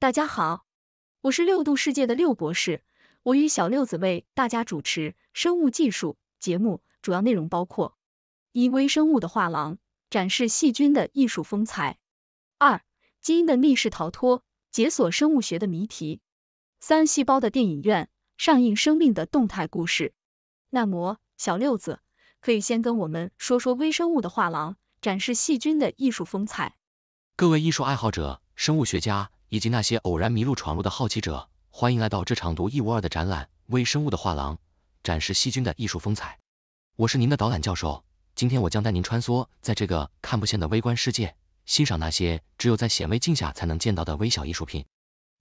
大家好，我是六度世界的六博士，我与小六子为大家主持生物技术节目，主要内容包括：一、微生物的画廊，展示细菌的艺术风采；二、基因的密室逃脱，解锁生物学的谜题；三、细胞的电影院，上映生命的动态故事。那么，小六子可以先跟我们说说微生物的画廊，展示细菌的艺术风采。各位艺术爱好者，生物学家。以及那些偶然迷路闯入的好奇者，欢迎来到这场独一无二的展览——微生物的画廊，展示细菌的艺术风采。我是您的导览教授，今天我将带您穿梭在这个看不见的微观世界，欣赏那些只有在显微镜下才能见到的微小艺术品。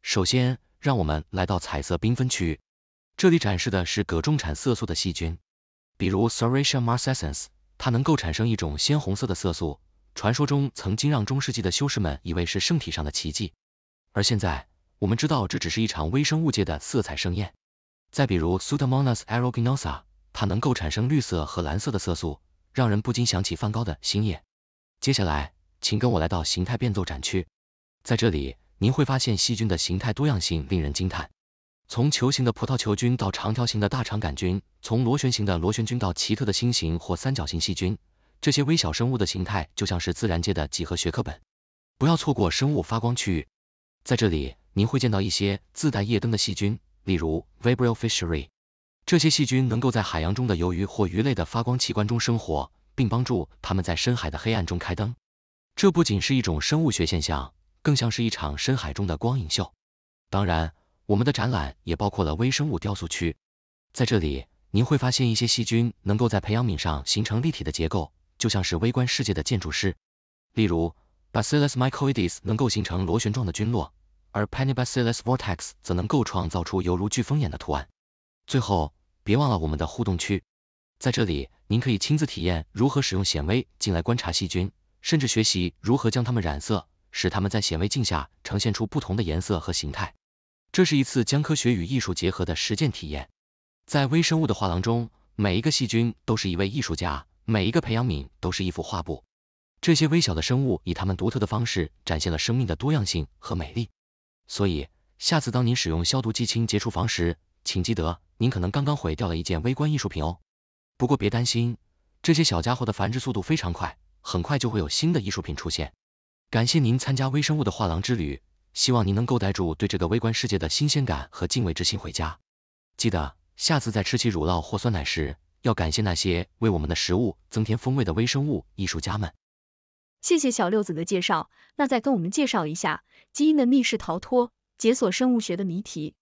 首先，让我们来到彩色缤纷区，这里展示的是镉中产色素的细菌，比如 Serratia m a r s e s c e n s 它能够产生一种鲜红色的色素，传说中曾经让中世纪的修士们以为是圣体上的奇迹。而现在，我们知道这只是一场微生物界的色彩盛宴。再比如，Pseudomonas aeruginosa，它能够产生绿色和蓝色的色素，让人不禁想起梵高的《星夜》。接下来，请跟我来到形态变奏展区，在这里您会发现细菌的形态多样性令人惊叹。从球形的葡萄球菌到长条形的大肠杆菌，从螺旋形的螺旋菌到奇特的星形或三角形细菌，这些微小生物的形态就像是自然界的几何学课本。不要错过生物发光区域。在这里，您会见到一些自带夜灯的细菌，例如 Vibrio f i s h e r y 这些细菌能够在海洋中的鱿鱼或鱼类的发光器官中生活，并帮助它们在深海的黑暗中开灯。这不仅是一种生物学现象，更像是一场深海中的光影秀。当然，我们的展览也包括了微生物雕塑区，在这里，您会发现一些细菌能够在培养皿上形成立体的结构，就像是微观世界的建筑师，例如。Bacillus m i c r o i d e s 能够形成螺旋状的菌落，而 p e n i c i l l u s vortex 则能够创造出犹如飓风眼的图案。最后，别忘了我们的互动区，在这里您可以亲自体验如何使用显微镜来观察细菌，甚至学习如何将它们染色，使它们在显微镜下呈现出不同的颜色和形态。这是一次将科学与艺术结合的实践体验。在微生物的画廊中，每一个细菌都是一位艺术家，每一个培养皿都是一幅画布。这些微小的生物以它们独特的方式展现了生命的多样性和美丽，所以下次当您使用消毒剂清洁厨房时，请记得您可能刚刚毁掉了一件微观艺术品哦。不过别担心，这些小家伙的繁殖速度非常快，很快就会有新的艺术品出现。感谢您参加微生物的画廊之旅，希望您能够带住对这个微观世界的新鲜感和敬畏之心回家。记得下次在吃起乳酪或酸奶时，要感谢那些为我们的食物增添风味的微生物艺术家们。谢谢小六子的介绍，那再跟我们介绍一下《基因的密室逃脱》，解锁生物学的谜题。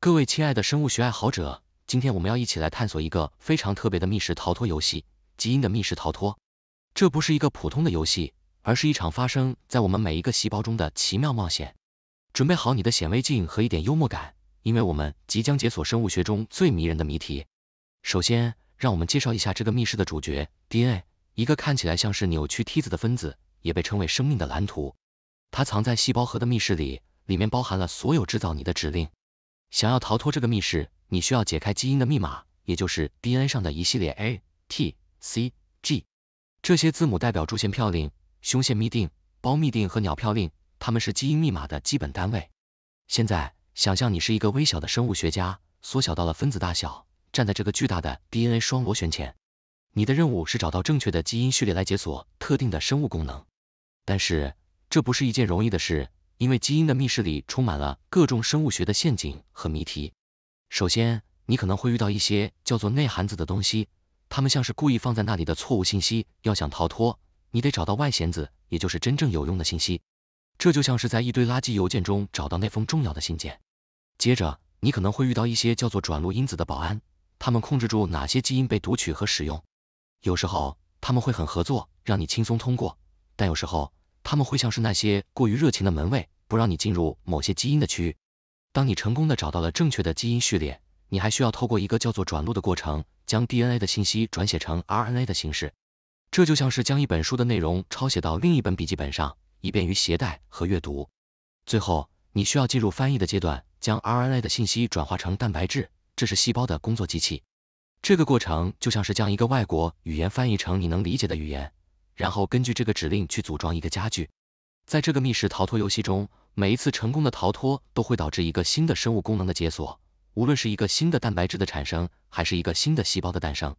各位亲爱的生物学爱好者，今天我们要一起来探索一个非常特别的密室逃脱游戏——《基因的密室逃脱》。这不是一个普通的游戏，而是一场发生在我们每一个细胞中的奇妙冒险。准备好你的显微镜和一点幽默感，因为我们即将解锁生物学中最迷人的谜题。首先，让我们介绍一下这个密室的主角 DNA。一个看起来像是扭曲梯子的分子，也被称为生命的蓝图。它藏在细胞核的密室里，里面包含了所有制造你的指令。想要逃脱这个密室，你需要解开基因的密码，也就是 DNA 上的一系列 A、T、C、G。这些字母代表猪线嘌呤、胸腺嘧啶、胞嘧啶和鸟嘌呤，它们是基因密码的基本单位。现在，想象你是一个微小的生物学家，缩小到了分子大小，站在这个巨大的 DNA 双螺旋前。你的任务是找到正确的基因序列来解锁特定的生物功能，但是这不是一件容易的事，因为基因的密室里充满了各种生物学的陷阱和谜题。首先，你可能会遇到一些叫做内涵子的东西，它们像是故意放在那里的错误信息。要想逃脱，你得找到外弦子，也就是真正有用的信息。这就像是在一堆垃圾邮件中找到那封重要的信件。接着，你可能会遇到一些叫做转录因子的保安，他们控制住哪些基因被读取和使用。有时候他们会很合作，让你轻松通过；但有时候他们会像是那些过于热情的门卫，不让你进入某些基因的区域。当你成功的找到了正确的基因序列，你还需要透过一个叫做转录的过程，将 DNA 的信息转写成 RNA 的形式。这就像是将一本书的内容抄写到另一本笔记本上，以便于携带和阅读。最后，你需要进入翻译的阶段，将 RNA 的信息转化成蛋白质，这是细胞的工作机器。这个过程就像是将一个外国语言翻译成你能理解的语言，然后根据这个指令去组装一个家具。在这个密室逃脱游戏中，每一次成功的逃脱都会导致一个新的生物功能的解锁，无论是一个新的蛋白质的产生，还是一个新的细胞的诞生。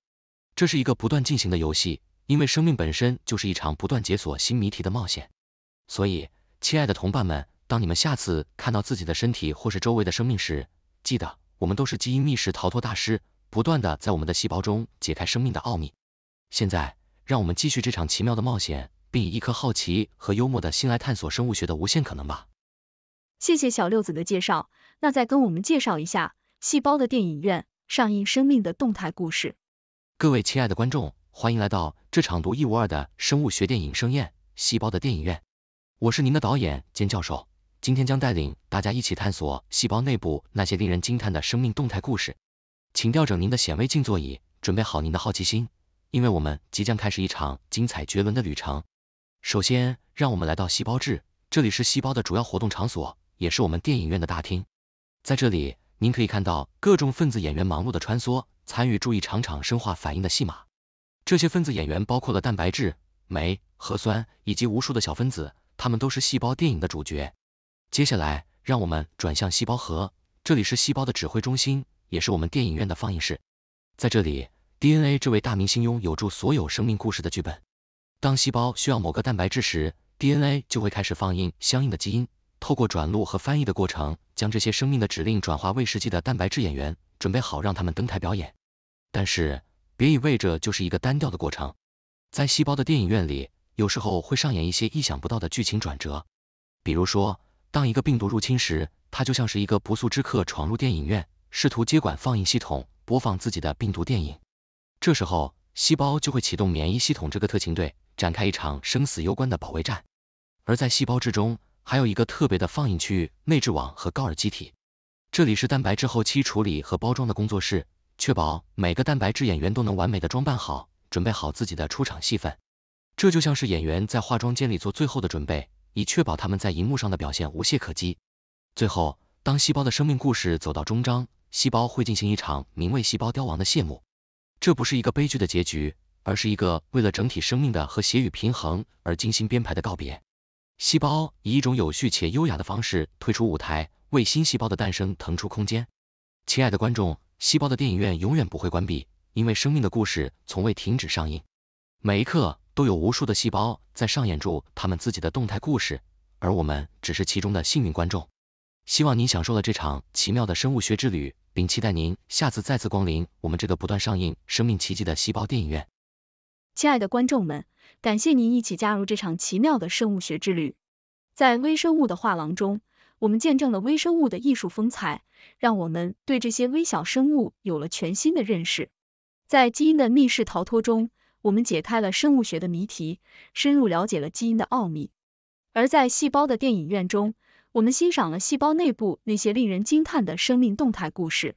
这是一个不断进行的游戏，因为生命本身就是一场不断解锁新谜题的冒险。所以，亲爱的同伴们，当你们下次看到自己的身体或是周围的生命时，记得我们都是基因密室逃脱大师。不断的在我们的细胞中解开生命的奥秘。现在，让我们继续这场奇妙的冒险，并以一颗好奇和幽默的心来探索生物学的无限可能吧。谢谢小六子的介绍，那再跟我们介绍一下《细胞的电影院》，上映生命的动态故事。各位亲爱的观众，欢迎来到这场独一无二的生物学电影盛宴《细胞的电影院》，我是您的导演兼教授，今天将带领大家一起探索细胞内部那些令人惊叹的生命动态故事。请调整您的显微镜座椅，准备好您的好奇心，因为我们即将开始一场精彩绝伦的旅程。首先，让我们来到细胞质，这里是细胞的主要活动场所，也是我们电影院的大厅。在这里，您可以看到各种分子演员忙碌的穿梭，参与注意场场生化反应的戏码。这些分子演员包括了蛋白质、酶、核酸以及无数的小分子，它们都是细胞电影的主角。接下来，让我们转向细胞核，这里是细胞的指挥中心。也是我们电影院的放映室，在这里，DNA 这位大明星拥有著所有生命故事的剧本。当细胞需要某个蛋白质时，DNA 就会开始放映相应的基因，透过转录和翻译的过程，将这些生命的指令转化为实际的蛋白质演员，准备好让他们登台表演。但是，别以为这就是一个单调的过程，在细胞的电影院里，有时候会上演一些意想不到的剧情转折。比如说，当一个病毒入侵时，它就像是一个不速之客闯入电影院。试图接管放映系统，播放自己的病毒电影。这时候，细胞就会启动免疫系统这个特勤队，展开一场生死攸关的保卫战。而在细胞之中，还有一个特别的放映区域——内质网和高尔基体，这里是蛋白质后期处理和包装的工作室，确保每个蛋白质演员都能完美的装扮好，准备好自己的出场戏份。这就像是演员在化妆间里做最后的准备，以确保他们在荧幕上的表现无懈可击。最后，当细胞的生命故事走到终章，细胞会进行一场名为细胞凋亡的谢幕，这不是一个悲剧的结局，而是一个为了整体生命的和谐与平衡而精心编排的告别。细胞以一种有序且优雅的方式退出舞台，为新细胞的诞生腾出空间。亲爱的观众，细胞的电影院永远不会关闭，因为生命的故事从未停止上映。每一刻都有无数的细胞在上演住他们自己的动态故事，而我们只是其中的幸运观众。希望您享受了这场奇妙的生物学之旅，并期待您下次再次光临我们这个不断上映生命奇迹的细胞电影院。亲爱的观众们，感谢您一起加入这场奇妙的生物学之旅。在微生物的画廊中，我们见证了微生物的艺术风采，让我们对这些微小生物有了全新的认识。在基因的密室逃脱中，我们解开了生物学的谜题，深入了解了基因的奥秘。而在细胞的电影院中，我们欣赏了细胞内部那些令人惊叹的生命动态故事，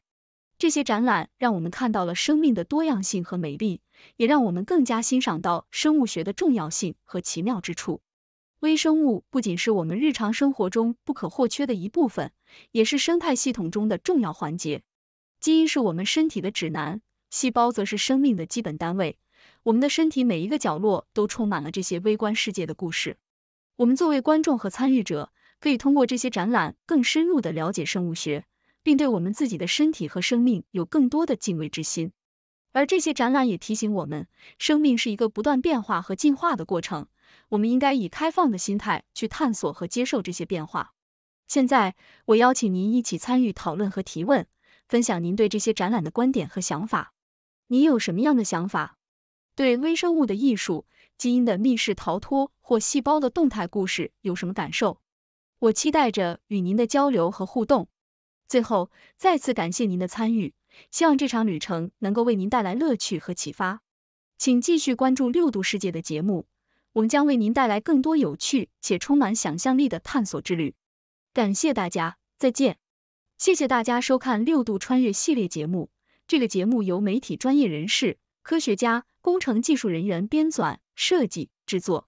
这些展览让我们看到了生命的多样性和美丽，也让我们更加欣赏到生物学的重要性和奇妙之处。微生物不仅是我们日常生活中不可或缺的一部分，也是生态系统中的重要环节。基因是我们身体的指南，细胞则是生命的基本单位。我们的身体每一个角落都充满了这些微观世界的故事。我们作为观众和参与者。可以通过这些展览更深入的了解生物学，并对我们自己的身体和生命有更多的敬畏之心。而这些展览也提醒我们，生命是一个不断变化和进化的过程，我们应该以开放的心态去探索和接受这些变化。现在，我邀请您一起参与讨论和提问，分享您对这些展览的观点和想法。您有什么样的想法？对微生物的艺术、基因的密室逃脱或细胞的动态故事有什么感受？我期待着与您的交流和互动。最后，再次感谢您的参与，希望这场旅程能够为您带来乐趣和启发。请继续关注六度世界的节目，我们将为您带来更多有趣且充满想象力的探索之旅。感谢大家，再见。谢谢大家收看六度穿越系列节目。这个节目由媒体专业人士、科学家、工程技术人员编纂、设计、制作。